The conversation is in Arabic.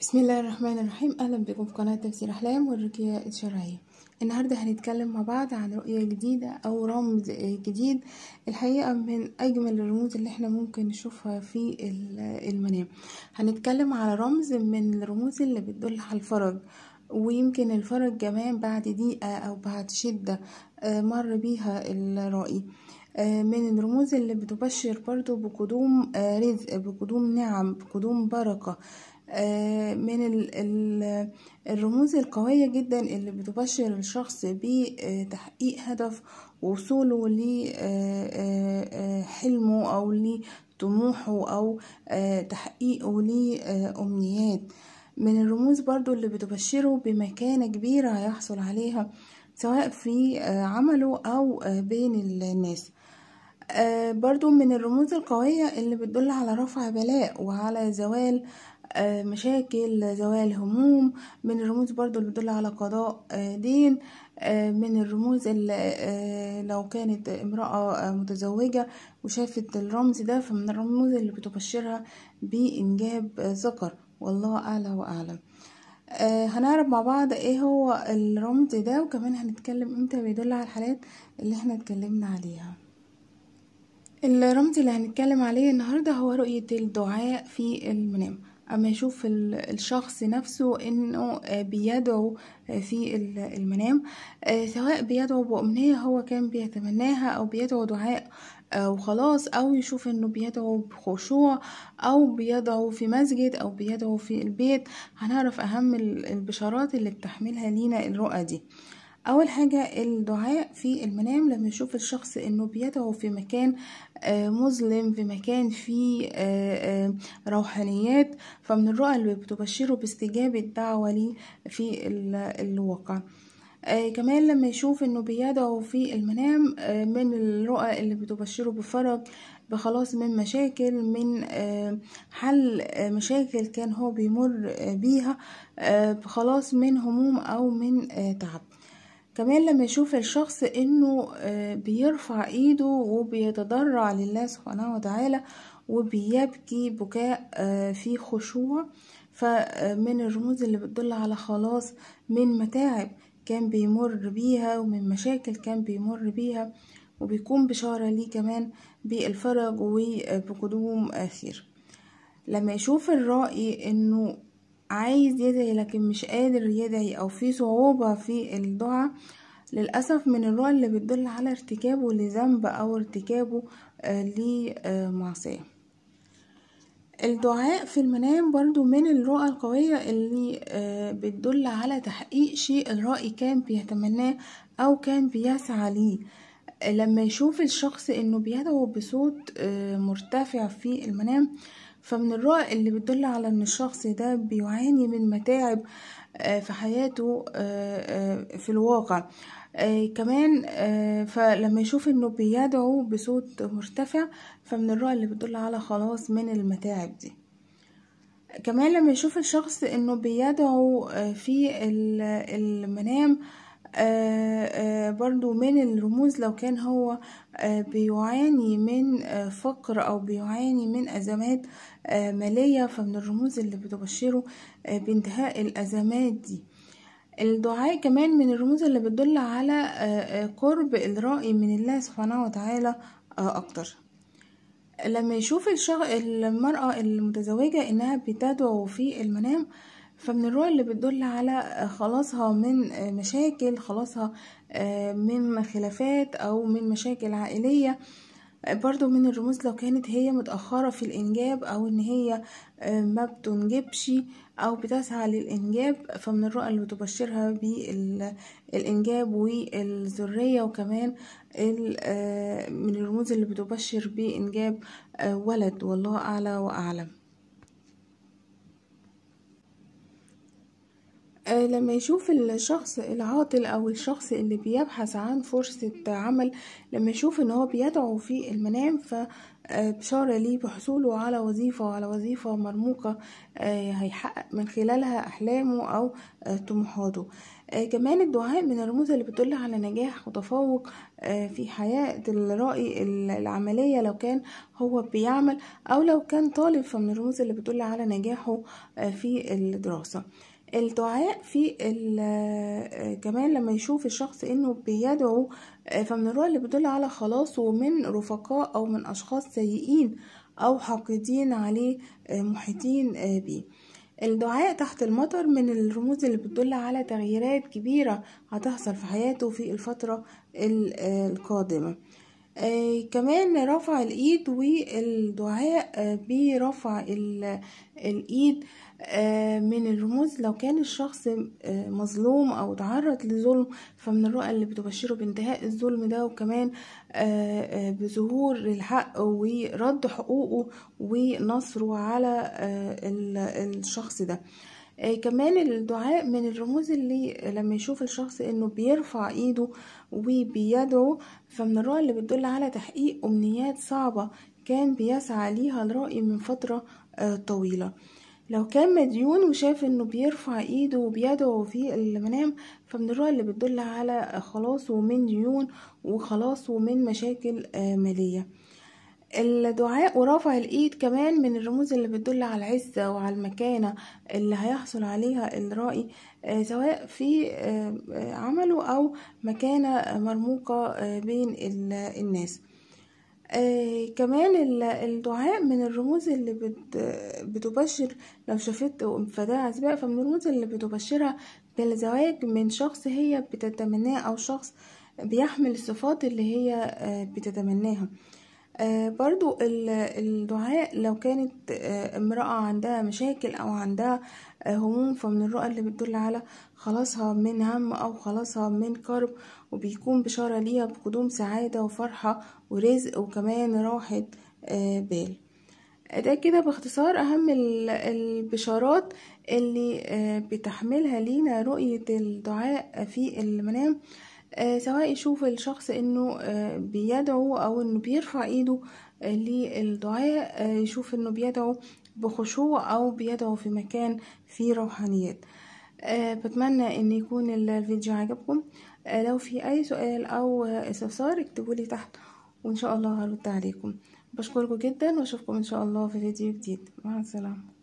بسم الله الرحمن الرحيم اهلا بكم في قناه تفسير احلام والرقيه الشرعيه النهارده هنتكلم مع بعض عن رؤيه جديده او رمز جديد الحقيقه من اجمل الرموز اللي احنا ممكن نشوفها في المنام هنتكلم على رمز من الرموز اللي بتدل على الفرج ويمكن الفرج كمان بعد دقيقه او بعد شده آه، مر بيها الرائي آه، من الرموز اللي بتبشر برضو بقدوم آه، رزق بقدوم نعم بقدوم بركة آه، من الرموز القوية جدا اللي بتبشر الشخص بتحقيق هدف وصوله لحلمه آه، آه، أو لطموحه أو تحقيقه لأمنيات من الرموز برضو اللي بتبشره بمكانة كبيرة هيحصل عليها سواء في عمله أو بين الناس برضو من الرموز القوية اللي بتدل على رفع بلاء وعلى زوال آه، مشاكل زوايا الهموم من الرموز برضو اللي بتدل على قضاء آه، دين آه، من الرموز اللي لو كانت امرأة متزوجة وشافت الرمز ده فمن الرموز اللي بتبشرها بإنجاب ذكر والله أعلى وأعلم هنعرف مع بعض ايه هو الرمز ده وكمان هنتكلم امتى بيدل على الحالات اللي احنا اتكلمنا عليها الرمز اللي هنتكلم عليه النهاردة هو رؤية الدعاء في المنام اما يشوف الشخص نفسه انه آه، بيدعو آه، في المنام آه، سواء بيدعو بأمنية هو كان بيتمناها او بيدعو دعاء وخلاص او يشوف انه بيدعو بخشوع او بيدعو في مسجد او بيدعو في البيت هنعرف اهم البشارات اللي بتحملها لينا الرؤى دي اول حاجة الدعاء في المنام لما يشوف الشخص انه بيدعو في مكان آه، مظلم في مكان فيه آه، آه، روحانيات فمن الرؤى اللي بتبشره باستجابة دعوة ليه في الواقع آه كمان لما يشوف انه بيدعو في المنام آه من الرؤى اللي بتبشره بفرج بخلاص من مشاكل من آه حل مشاكل كان هو بيمر بيها بخلاص من هموم او من تعب كمان لما يشوف الشخص انه آه، بيرفع ايده وبيتضرع لله سبحانه وتعالى وبيبكي بكاء آه، في خشوع فمن آه، الرموز اللي بتدل على خلاص من متاعب كان بيمر بيها ومن مشاكل كان بيمر بيها وبيكون بشارة ليه كمان بالفرج وبقدوم آخر لما يشوف الرائي انه عايز يدعي لكن مش قادر يدعي او في صعوبة في الدعاء للأسف من الرؤى اللي بتدل على ارتكابه لذنب او ارتكابه آه، لمعصية الدعاء في المنام برضو من الرؤى القوية اللي آه، بتدل على تحقيق شيء الرأي كان بيتمناه أو كان بيسعى ليه لما يشوف الشخص انه بيدعو بصوت آه، مرتفع في المنام فمن الرؤى اللي بتدل على ان الشخص ده بيعاني من متاعب آه، في حياته آه، آه، في الواقع كمان فلما يشوف انه بيدعو بصوت مرتفع فمن الرؤى اللي بتدل على خلاص من المتاعب دي كمان لما يشوف الشخص انه بيدعو في المنام آه، آه، برضو من الرموز لو كان هو آه، بيعاني من فقر أو بيعاني من أزمات مالية فمن الرموز اللي بتبشره بانتهاء الأزمات دي الدعاء كمان من الرموز اللي بتدل على قرب الرأي من الله سبحانه وتعالى أكتر لما يشوف المرأة المتزوجة إنها بتدعو في المنام فمن الرؤى اللي بتدل على آه، خلاصها من آه، مشاكل خلاصها آه، من خلافات او من مشاكل عائليه برضو من الرموز لو كانت هي متأخرة في الإنجاب أو إن هي ما بتنجبش أو بتسعى للإنجاب فمن الرؤى اللي بتبشرها بالإنجاب والذرية وكمان من الرموز اللي بتبشر بإنجاب ولد والله أعلى وأعلم آه، لما يشوف الشخص العاطل او الشخص اللي بيبحث عن فرصة عمل لما يشوف ان هو بيدعو في المنام فبشارة آه، ليه بحصوله على وظيفة وعلى وظيفة مرموقة آه، هيحقق من خلالها احلامه او طموحاته كمان الدعاء من الرموز اللي بتدل على نجاح وتفوق في حياة الرأي العملية لو كان هو بيعمل او لو كان طالب فمن الرموز اللي بتدل على نجاحه في الدراسة الدعاء في آه، كمان لما يشوف الشخص انه بيدعو آه، فمن الرؤى اللي بتدل على خلاصه من رفقاء او من اشخاص سيئين او حاقدين عليه آه، محيطين بيه الدعاء تحت المطر من الرموز اللي بتدل على تغييرات كبيرة هتحصل في حياته في الفترة القادمة آه، كمان رفع الايد والدعاء آه، برفع الايد آه، من الرموز لو كان الشخص مظلوم او تعرض لظلم فمن الرؤى اللي بتبشره بانتهاء الظلم ده وكمان بظهور الحق ورد حقوقه ونصره على الشخص ده آه كمان الدعاء من الرموز اللي لما يشوف الشخص انه بيرفع ايده وبيدعو فمن الرؤى اللي بتدل على تحقيق امنيات صعبة كان بيسعى ليها الرأي من فترة آه طويلة لو كان مديون وشاف انه بيرفع ايده وبيدعو في المنام فمن الرؤى اللي بتدل على خلاصه من ديون وخلاصه من مشاكل آه مالية الدعاء ورفع الايد كمان من الرموز اللي بتدل على العزة وعلى المكانة اللي هيحصل عليها الرائي آه، سواء في آه، آه، عمله او مكانة مرموقة بين الناس كمان الدعاء من الرموز اللي بتبشر لو شافت فده عزباء فمن الرموز اللي بتبشرها بالزواج من شخص هي بتتمناه او شخص بيحمل الصفات اللي هي بتتمناها آه، برضو الدعاء لو كانت آه، امرأة عندها مشاكل أو عندها آه، هموم فمن الرؤى اللي بتدل على خلاصها من هم أو خلاصها من كرب وبيكون بشارة ليها بقدوم سعادة وفرحة ورزق وكمان راحة بال ده كده باختصار أهم البشارات اللي بتحملها لينا رؤية الدعاء في المنام آه، سواء يشوف الشخص انه آه، بيدعو او انه بيرفع ايده آه، للدعاء يشوف انه بيدعو بخشوع او بيدعو في مكان فيه روحانيات بتمنى ان يكون الفيديو عجبكم لو في اي سؤال او استفسار اكتبولي تحت وان شاء الله هرد عليكم بشكركم جدا واشوفكم ان شاء الله في فيديو جديد مع السلامه